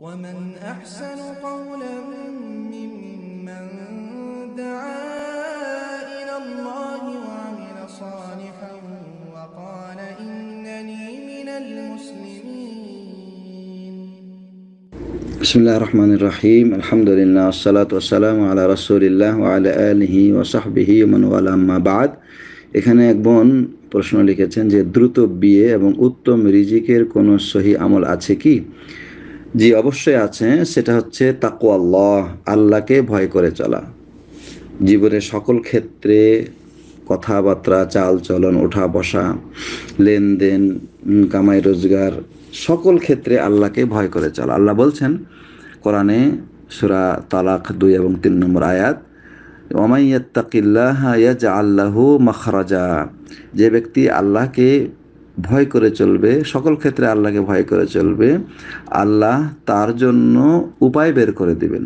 ومن أحسن قولا ممن دعا إلى الله وعمل صالحا وقال إنني من المسلمين بسم الله الرحمن الرحيم الحمد لله والصلاة والسلام على رسول الله وعلى آله وصحبه ومن والاه ما بعد এখানে এক বোন প্রশ্ন লিখেছেন যে দ্রুত বিয়ে এবং উত্তম রিজিকের কোনো সহি আমল আছে কি জি অবশ্যই আছে সেটা হচ্ছে তাকু আল্লাহ আল্লাহকে ভয় করে চলা জীবনের সকল ক্ষেত্রে কথাবার্তা চাল চলন ওঠা বসা লেনদেন কামাই রোজগার সকল ক্ষেত্রে আল্লাহকে ভয় করে চলা আল্লাহ বলছেন কোরআনে সুরা তালাক দুই এবং তিন নম্বর আয়াত অমাইয়াত্তাকিল্লাহ ইয়াজ আল্লাহ মখরাজা যে ব্যক্তি আল্লাহকে ভয় করে চলবে সকল ক্ষেত্রে আল্লাহকে ভয় করে চলবে আল্লাহ তার জন্য উপায় বের করে দিবেন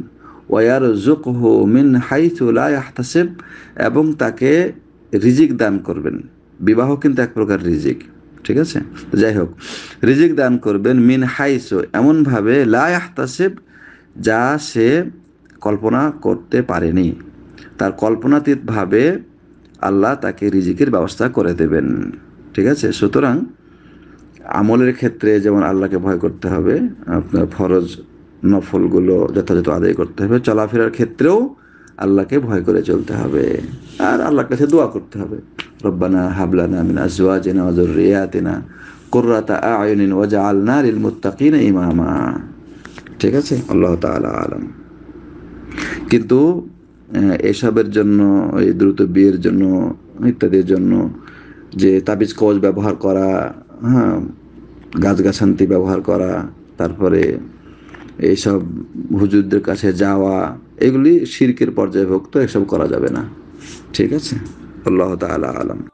ওয়ার জুকহু মিন হাইথুলা আহতাসেব এবং তাকে রিজিক দান করবেন বিবাহ কিন্তু এক প্রকার রিজিক ঠিক আছে যাই হোক রিজিক দান করবেন মিন হাইসো এমনভাবে লাহতাসেব যা সে কল্পনা করতে পারেনি তার কল্পনাতীতভাবে আল্লাহ তাকে রিজিকের ব্যবস্থা করে দেবেন ঠিক আছে সুতরাং আমলের ক্ষেত্রে যেমন আল্লাহকে ভয় করতে হবে আপনার ফরজ নফলগুলো যথাযথ আদায় করতে হবে চলাফেরার ক্ষেত্রেও আল্লাহকে ভয় করে চলতে হবে আর আল্লাহর কাছে দোয়া করতে হবে রব্বানা হাবলানা মিনা জুয়াজেনা রিয়াতেনা কোর্রাতা আয়নিন ওয়াজা আলনা রিল মুত্তাকিনা ইমামা ঠিক আছে আল্লাহ তালা আলম কিন্তু এসবের জন্য এই দ্রুত বিয়ের জন্য ইত্যাদির জন্য যে তাবিজ কবচ ব্যবহার করা হ্যাঁ গাছগাছান্তি ব্যবহার করা তারপরে এইসব হুজুরদের কাছে যাওয়া এগুলি শিরকের পর্যায়ভুক্ত এসব করা যাবে না ঠিক আছে আল্লাহ তালা আলম